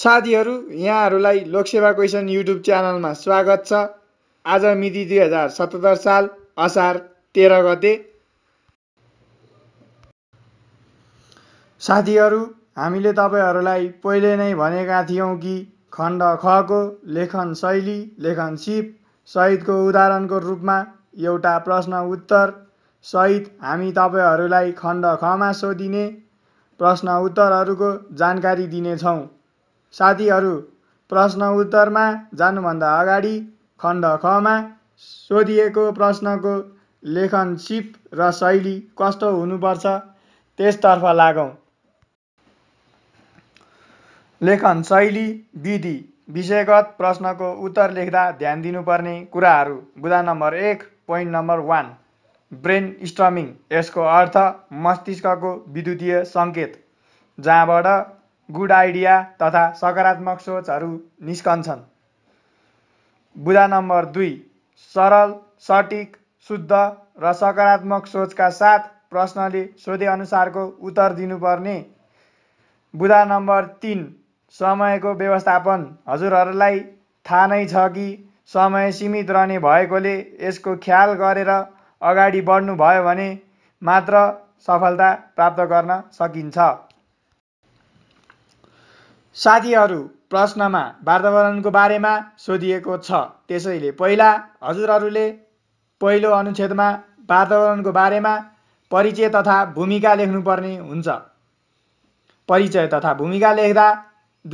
साथीहरू यहाँहरूलाई Lok Sewa question YouTube च्यानलमा स्वागत छ आज मिति दुई हजार सतहत्तर साल असार तेह्र गते साथीहरू हामीले तपाईँहरूलाई पहिले नै भनेका थियौँ कि खण्ड खको लेखन शैली लेखन सिप सहितको उदाहरणको रूपमा एउटा प्रश्न उत्तर सहित हामी तपाईँहरूलाई खण्ड खमा सोधिने प्रश्न उत्तरहरूको जानकारी दिनेछौँ साथीहरू प्रश्न उत्तरमा जानुभन्दा अगाडि खण्ड खमा सोधिएको प्रश्नको लेखन सिप र शैली कस्तो हुनुपर्छ त्यसतर्फ लागौँ लेखन शैली विधि विषयगत प्रश्नको उत्तर लेख्दा ध्यान दिनुपर्ने कुराहरू बुधा नम्बर एक point number one brainstorming यसको अर्थ मस्तिष्कको विद्युतीय सङ्केत जहाँबाट गुड आइडिया तथा सकारात्मक सोचहरू निस्कन्छन् बुधा नम्बर दुई सरल सटिक शुद्ध र सकारात्मक सोचका साथ प्रश्नले सोधे अनुसारको उत्तर दिनुपर्ने बुधा नम्बर तिन समयको व्यवस्थापन हजुरहरूलाई थाहा नै छ कि समय सीमित रहने भएकोले यसको ख्याल गरेर अगाडि बढ्नुभयो भने मात्र सफलता प्राप्त गर्न सकिन्छ साथीहरू प्रश्नमा वातावरणको बारेमा सोधिएको छ त्यसैले पहिला हजुरहरूले पहिलो अनुच्छेदमा वातावरणको बारेमा परिचय तथा भूमिका लेख्नुपर्ने हुन्छ परिचय तथा भूमिका लेख्दा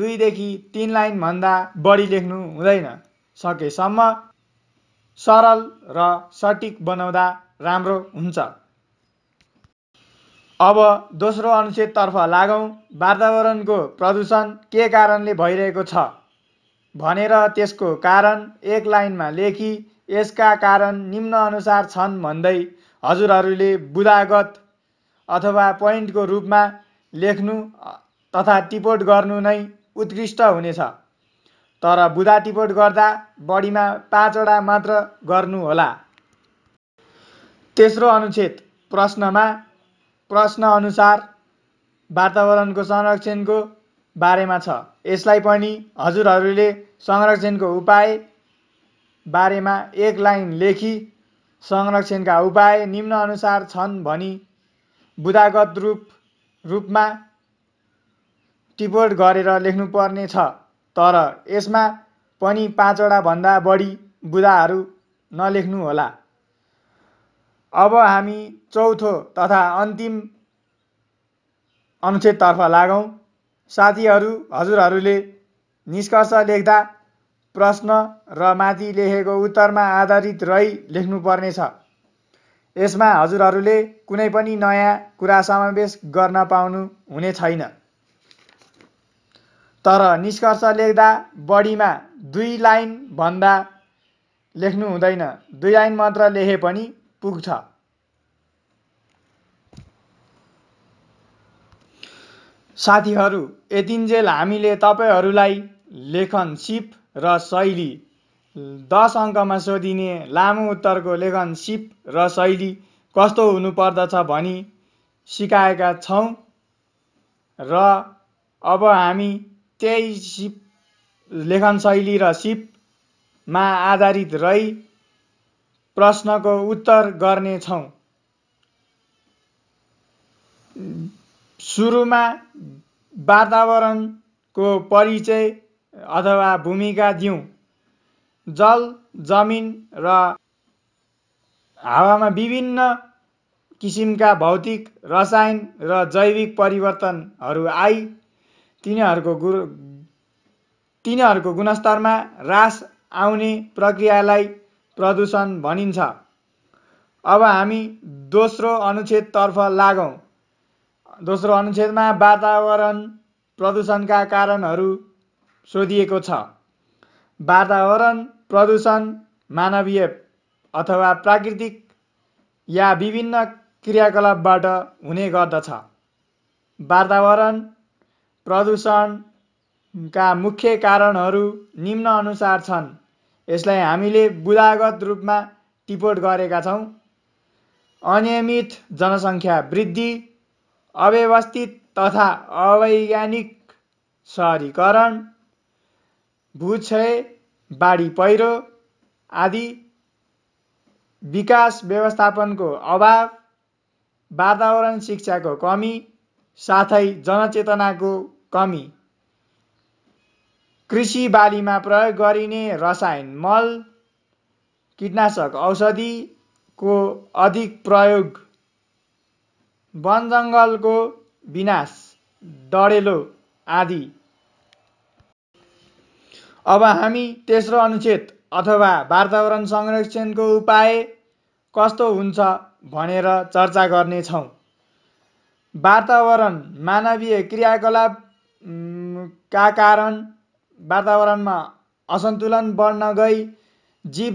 दुईदेखि तिन लाइनभन्दा बढी लेख्नु हुँदैन सकेसम्म सरल र सटिक बनाउँदा राम्रो हुन्छ अब दोस्रो अनुच्छेदतर्फ लागौँ वातावरणको प्रदूषण के कारणले भइरहेको छ भनेर त्यसको कारण एक लाइनमा लेखी यसका कारण निम्न अनुसार छन् भन्दै हजुरहरूले बुदागत अथवा पोइन्टको रूपमा लेख्नु तथा टिपोट गर्नु नै उत्कृष्ट हुनेछ तर बुदा टिपोट गर्दा बढीमा पाँचवटा मात्र गर्नुहोला तेस्रो अनुच्छेद प्रश्नमा प्रश्न अनुसार वातावरणको संरक्षणको बारेमा छ यसलाई पनि हजुरहरूले संरक्षणको उपाय बारेमा एक लाइन लेखी संरक्षणका उपाय निम्न अनुसार छन् भनी बुदागत रूप रूपमा टिपोट गरेर लेख्नुपर्ने छ तर यसमा पनि पाँचवटा भन्दा बढी बुदाहरू नलेख्नुहोला अब हामी चौथो तथा अन्तिम अनुच्छेदतर्फ लागौँ साथीहरू हजुरहरूले निष्कर्ष लेख्दा प्रश्न र माथि लेखेको उत्तरमा आधारित रही लेख्नुपर्नेछ यसमा हजुरहरूले कुनै पनि नयाँ कुरा समावेश गर्न पाउनु हुने छैन तर निष्कर्ष लेख्दा बढीमा दुई लाइनभन्दा लेख्नु हुँदैन दुई लाइन मात्र लेखे पनि पुग्छ साथीहरू यतिन्जेल हामीले तपाईँहरूलाई सिप र शैली दस अङ्कमा सोधिने लामो उत्तरको लेखन सिप र शैली कस्तो हुनुपर्दछ भनी सिकाएका छौँ र अब हामी त्यही सिप लेखन शैली र सिपमा आधारित रही प्रश्नको उत्तर गर्नेछौँ सुरुमा वातावरणको परिचय अथवा भूमिका दिउँ जल जमिन र हावामा विभिन्न किसिमका भौतिक रसायन र जैविक परिवर्तनहरू आई तिनीहरूको गु तिनीहरूको गुणस्तरमा रास आउने प्रक्रियालाई प्रदूषण भनिन्छ अब हामी दोस्रो अनुच्छेदतर्फ लागौँ दोस्रो अनुच्छेदमा वातावरण प्रदूषणका कारणहरू सोधिएको छ वातावरण प्रदूषण मानवीय अथवा प्राकृतिक या विभिन्न क्रियाकलापबाट हुने गर्दछ वातावरण प्रदूषणका मुख्य कारणहरू निम्न अनुसार छन् यसलाई हामीले बुदागत रूपमा टिपोट गरेका छौँ अनियमित जनसङ्ख्या वृद्धि अव्यवस्थित तथा अवैज्ञानिक सहरीकरण भूक्षय बाढी पहिरो आदि विकास व्यवस्थापनको अभाव वातावरण शिक्षाको कमी साथै जनचेतनाको कमी कृषि बालीमा प्रयोग गरिने रसायन मल किटनाशक औषधिको अधिक प्रयोग वनजङ्गलको विनाश डढेलो आदि अब हामी तेस्रो अनुच्छेद अथवा वातावरण संरक्षणको उपाय कस्तो हुन्छ भनेर चर्चा गर्नेछौँ वातावरण मानवीय क्रियाकलाप का कारण वातावरणमा असन्तुलन बढ्न गई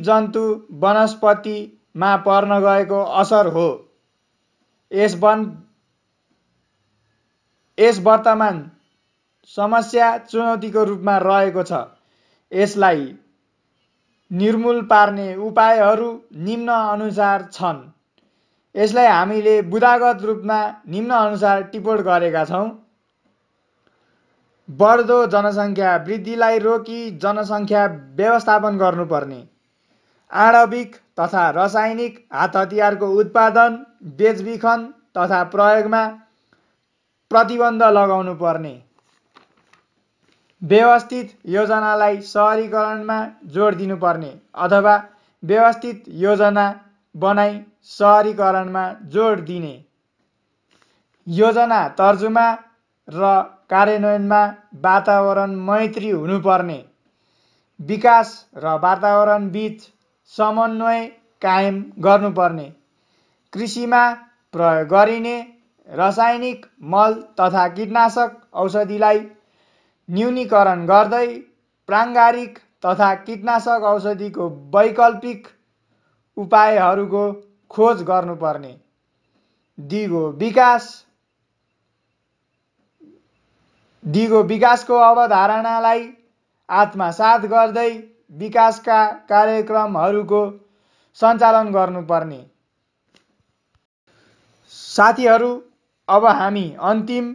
जन्तु वनस्पतिमा पर्न गएको असर हो यस वन यस वर्तमान समस्या चुनौतीको रूपमा रहेको छ यसलाई निर्मूल पार्ने उपायहरू निम्न अनुसार छन् यसलाई हामीले बुदागत रूपमा निम्न अनुसार टिपोट गरेका छौँ बढ्दो जनसङ्ख्या वृद्धिलाई रोकी जनसङ्ख्या व्यवस्थापन गर्नुपर्ने आणविक तथा रासायनिक हात हतियारको उत्पादन बेचबिखन तथा प्रयोगमा प्रतिबन्ध लगाउनु पर्ने व्यवस्थित योजनालाई सहरीकरणमा जोड दिनुपर्ने अथवा व्यवस्थित योजना बनाई सहरीकरणमा जोड दिने योजना तर्जुमा र कार्यान्वयनमा वातावरण मैत्री हुनुपर्ने विकास र वातावरणबिच समन्वय कायम गर्नुपर्ने कृषिमा प्रयोग गरिने रासायनिक मल तथा कीटनाशक औषधिलाई न्यूनीकरण गर्दै प्राङ्गारिक तथा कीटनाशक औषधिको वैकल्पिक उपायहरूको खोज गर्नुपर्ने दिगो विकास दिगो विकासको अवधारणालाई आत्मसात गर्दै विकासका कार्यक्रमहरूको सञ्चालन गर्नुपर्ने साथीहरू अब हामी अन्तिम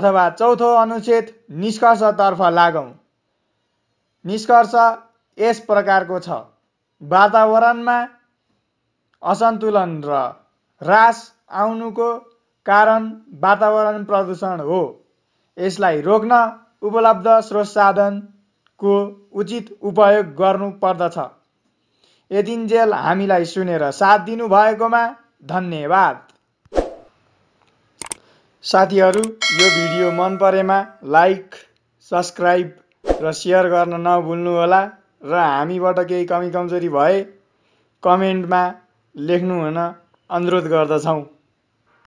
अथवा चौथो अनुच्छेद निष्कर्षतर्फ लागौँ निष्कर्ष यस प्रकारको छ वातावरणमा असन्तुलन र ह्रास आउनुको कारण वातावरण प्रदूषण हो यसलाई रोक्न उपलब्ध स्रोत साधनको उचित उपयोग गर्नुपर्दछ यतिन्जेल हामीलाई सुनेर साथ दिनुभएकोमा धन्यवाद साथीहरू यो भिडियो मन परेमा लाइक सब्सक्राइब र सेयर गर्न नभुल्नुहोला र हामीबाट केही कमी कमजोरी भए कमेन्टमा लेख्नुहुन अनुरोध गर्दछौँ